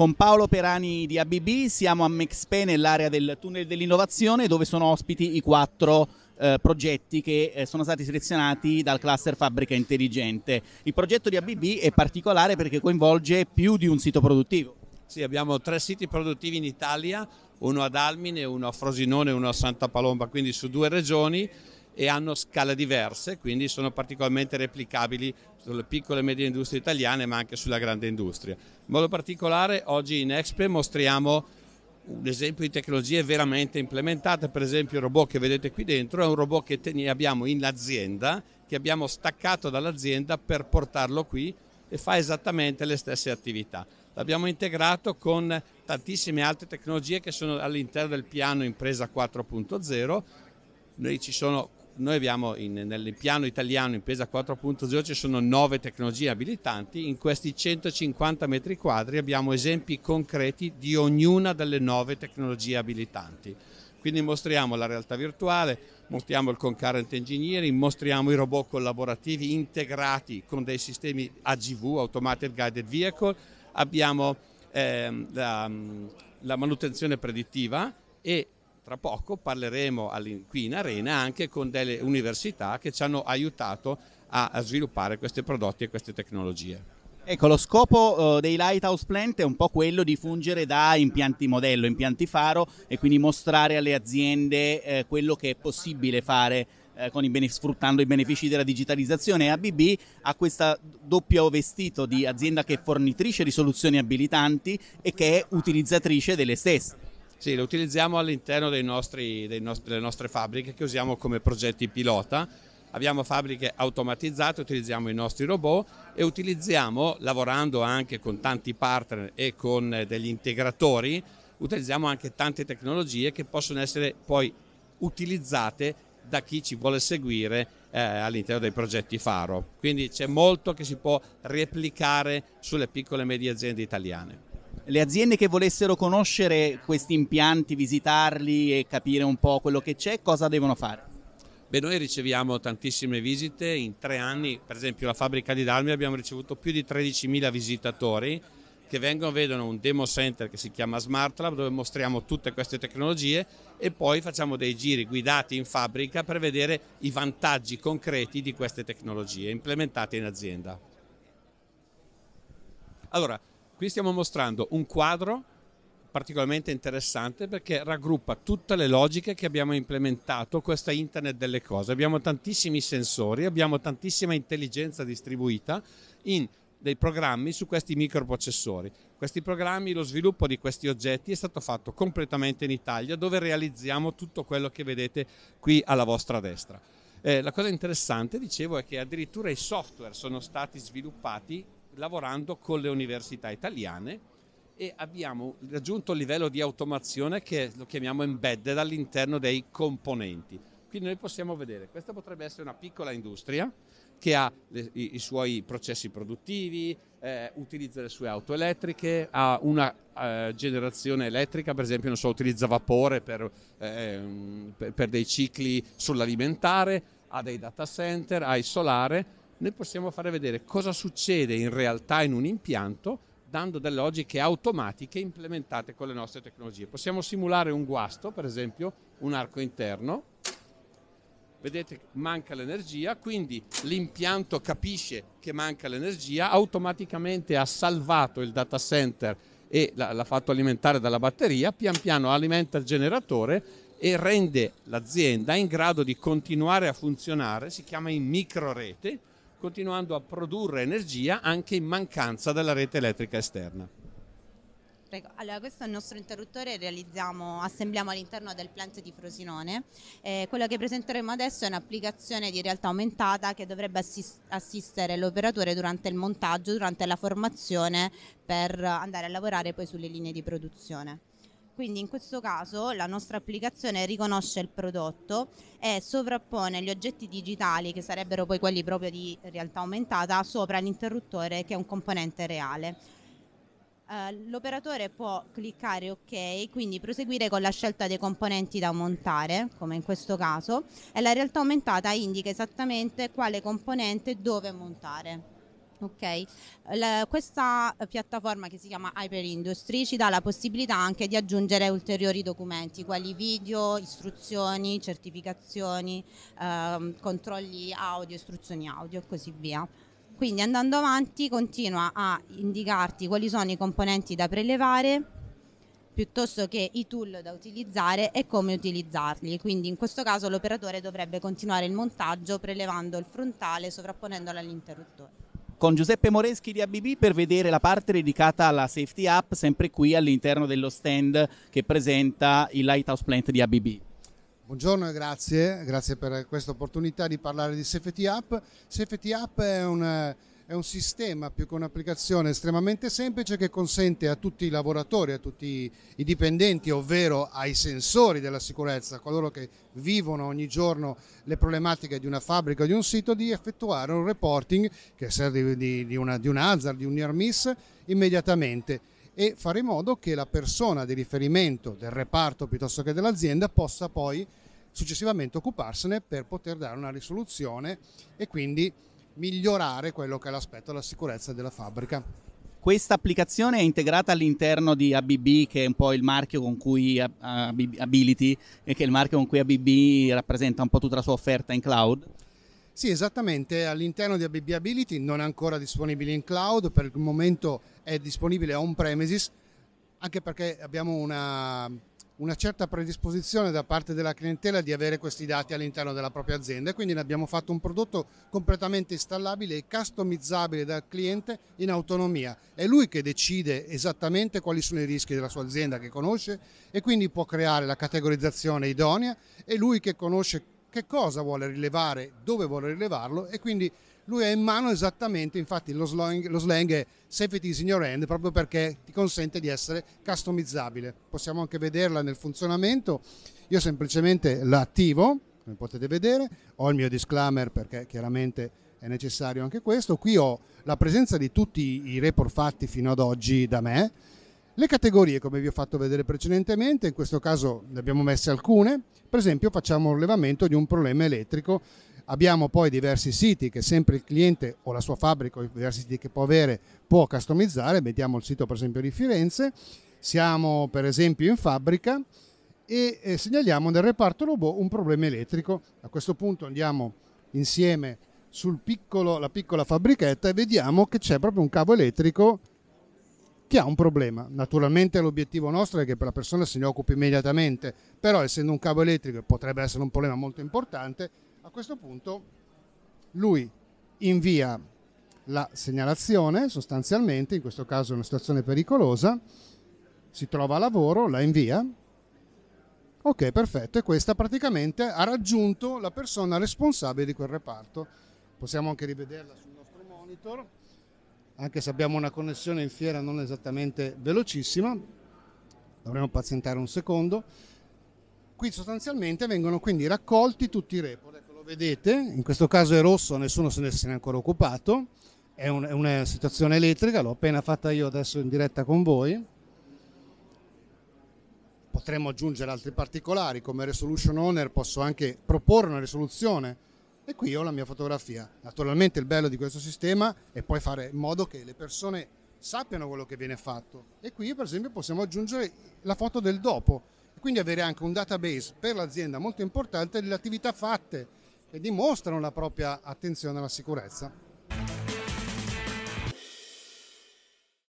Con Paolo Perani di ABB siamo a Mexpe nell'area del tunnel dell'innovazione dove sono ospiti i quattro eh, progetti che eh, sono stati selezionati dal cluster Fabbrica Intelligente. Il progetto di ABB è particolare perché coinvolge più di un sito produttivo. Sì, abbiamo tre siti produttivi in Italia, uno ad Almine, uno a Frosinone e uno a Santa Palomba, quindi su due regioni e hanno scala diverse, quindi sono particolarmente replicabili sulle piccole e medie industrie italiane, ma anche sulla grande industria. In modo particolare, oggi in Expe mostriamo un esempio di tecnologie veramente implementate, per esempio il robot che vedete qui dentro è un robot che abbiamo in azienda, che abbiamo staccato dall'azienda per portarlo qui e fa esattamente le stesse attività. L'abbiamo integrato con tantissime altre tecnologie che sono all'interno del piano Impresa 4.0. Noi ci sono noi abbiamo in, nel piano italiano impresa 4.0 ci sono nove tecnologie abilitanti, in questi 150 metri quadri abbiamo esempi concreti di ognuna delle nove tecnologie abilitanti. Quindi mostriamo la realtà virtuale, mostriamo il concurrent engineering, mostriamo i robot collaborativi integrati con dei sistemi AGV, Automated Guided Vehicle, abbiamo ehm, la, la manutenzione predittiva e tra poco parleremo qui in Arena anche con delle università che ci hanno aiutato a sviluppare questi prodotti e queste tecnologie. Ecco, lo scopo eh, dei Lighthouse Plant è un po' quello di fungere da impianti modello, impianti faro e quindi mostrare alle aziende eh, quello che è possibile fare eh, i sfruttando i benefici della digitalizzazione. ABB ha questo doppio vestito di azienda che è fornitrice di soluzioni abilitanti e che è utilizzatrice delle stesse. Sì, lo utilizziamo all'interno nostri, nostri, delle nostre fabbriche che usiamo come progetti pilota. Abbiamo fabbriche automatizzate, utilizziamo i nostri robot e utilizziamo, lavorando anche con tanti partner e con eh, degli integratori, utilizziamo anche tante tecnologie che possono essere poi utilizzate da chi ci vuole seguire eh, all'interno dei progetti Faro. Quindi c'è molto che si può replicare sulle piccole e medie aziende italiane le aziende che volessero conoscere questi impianti, visitarli e capire un po' quello che c'è, cosa devono fare? Beh, noi riceviamo tantissime visite, in tre anni, per esempio la fabbrica di Dalmia abbiamo ricevuto più di 13.000 visitatori che vengono, vedono un demo center che si chiama Smart Lab dove mostriamo tutte queste tecnologie e poi facciamo dei giri guidati in fabbrica per vedere i vantaggi concreti di queste tecnologie implementate in azienda. Allora, Qui stiamo mostrando un quadro particolarmente interessante perché raggruppa tutte le logiche che abbiamo implementato questa internet delle cose. Abbiamo tantissimi sensori, abbiamo tantissima intelligenza distribuita in dei programmi su questi microprocessori. Questi programmi, lo sviluppo di questi oggetti è stato fatto completamente in Italia dove realizziamo tutto quello che vedete qui alla vostra destra. Eh, la cosa interessante, dicevo, è che addirittura i software sono stati sviluppati lavorando con le università italiane e abbiamo raggiunto il livello di automazione che lo chiamiamo embedded all'interno dei componenti. Quindi noi possiamo vedere, questa potrebbe essere una piccola industria che ha le, i, i, suoi processi produttivi, eh, utilizza le sue auto elettriche, ha una eh, generazione elettrica, per esempio, so, utilizza vapore per, eh, per, per dei cicli sull'alimentare, ha dei data center, ha il solare noi possiamo fare vedere cosa succede in realtà in un impianto dando delle logiche automatiche implementate con le nostre tecnologie. Possiamo simulare un guasto, per esempio un arco interno, vedete manca l'energia, quindi l'impianto capisce che manca l'energia, automaticamente ha salvato il data center e l'ha fatto alimentare dalla batteria, pian piano alimenta il generatore e rende l'azienda in grado di continuare a funzionare, si chiama in micro rete, continuando a produrre energia anche in mancanza della rete elettrica esterna. Allora, questo è il nostro interruttore, realizziamo, assembliamo all'interno del plant di Frosinone. Eh, quello che presenteremo adesso è un'applicazione di realtà aumentata che dovrebbe assist assistere l'operatore durante il montaggio, durante la formazione per andare a lavorare poi sulle linee di produzione. Quindi in questo caso la nostra applicazione riconosce il prodotto e sovrappone gli oggetti digitali, che sarebbero poi quelli proprio di realtà aumentata, sopra l'interruttore che è un componente reale. Uh, l'operatore può cliccare ok, quindi proseguire con la scelta dei componenti da montare, come in questo caso, e la realtà aumentata indica esattamente quale componente dove montare. Ok, la, questa piattaforma che si chiama Hyper Industry ci dà la possibilità anche di aggiungere ulteriori documenti, quali video, istruzioni, certificazioni, ehm, controlli audio, istruzioni audio e così via. Quindi andando avanti continua a indicarti quali sono i componenti da prelevare piuttosto che i tool da utilizzare e come utilizzarli. Quindi in questo caso l'operatore dovrebbe continuare il montaggio prelevando il frontale sovrapponendolo all'interruttore con Giuseppe Moreschi di ABB per vedere la parte dedicata alla safety app, sempre qui all'interno dello stand che presenta il Lighthouse Plant di ABB. Buongiorno e grazie, grazie per questa opportunità di parlare di Safety App. Safety App è un è un sistema più che un'applicazione estremamente semplice che consente a tutti i lavoratori, a tutti i dipendenti, ovvero ai sensori della sicurezza, coloro che vivono ogni giorno le problematiche di una fabbrica o di un sito, di effettuare un reporting, che serve di, di, una, di un hazard, di un near miss, immediatamente e fare in modo che la persona di riferimento del reparto piuttosto che dell'azienda possa poi successivamente occuparsene per poter dare una risoluzione e quindi migliorare quello che è l'aspetto della sicurezza della fabbrica. Questa applicazione è integrata all'interno di ABB, che è un po' il marchio con cui ABB, Ability, e che è il marchio con cui ABB rappresenta un po' tutta la sua offerta in cloud. Sì, esattamente, all'interno di ABB Ability non è ancora disponibile in cloud, per il momento è disponibile on-premises, anche perché abbiamo una una certa predisposizione da parte della clientela di avere questi dati all'interno della propria azienda e quindi ne abbiamo fatto un prodotto completamente installabile e customizzabile dal cliente in autonomia. È lui che decide esattamente quali sono i rischi della sua azienda che conosce e quindi può creare la categorizzazione idonea, è lui che conosce che cosa vuole rilevare, dove vuole rilevarlo e quindi lui ha in mano esattamente, infatti lo slang, lo slang è safety is in your hand proprio perché ti consente di essere customizzabile. Possiamo anche vederla nel funzionamento, io semplicemente la attivo, come potete vedere, ho il mio disclaimer perché chiaramente è necessario anche questo, qui ho la presenza di tutti i report fatti fino ad oggi da me, le categorie, come vi ho fatto vedere precedentemente, in questo caso ne abbiamo messe alcune, per esempio facciamo un rilevamento di un problema elettrico Abbiamo poi diversi siti che sempre il cliente o la sua fabbrica o i diversi siti che può avere può customizzare, mettiamo il sito per esempio di Firenze, siamo per esempio in fabbrica e eh, segnaliamo nel reparto robot un problema elettrico. A questo punto andiamo insieme sulla piccola fabbrichetta e vediamo che c'è proprio un cavo elettrico che ha un problema. Naturalmente l'obiettivo nostro è che la persona se ne occupi immediatamente, però essendo un cavo elettrico potrebbe essere un problema molto importante, a questo punto lui invia la segnalazione sostanzialmente, in questo caso è una situazione pericolosa, si trova a lavoro, la invia. Ok, perfetto, e questa praticamente ha raggiunto la persona responsabile di quel reparto. Possiamo anche rivederla sul nostro monitor, anche se abbiamo una connessione in fiera non esattamente velocissima, dovremmo pazientare un secondo. Qui sostanzialmente vengono quindi raccolti tutti i report vedete, in questo caso è rosso, nessuno se ne è ancora occupato, è, un, è una situazione elettrica, l'ho appena fatta io adesso in diretta con voi. Potremmo aggiungere altri particolari, come Resolution Owner posso anche proporre una risoluzione e qui ho la mia fotografia. Naturalmente il bello di questo sistema è poi fare in modo che le persone sappiano quello che viene fatto e qui per esempio possiamo aggiungere la foto del dopo quindi avere anche un database per l'azienda molto importante delle attività fatte e dimostrano la propria attenzione alla sicurezza.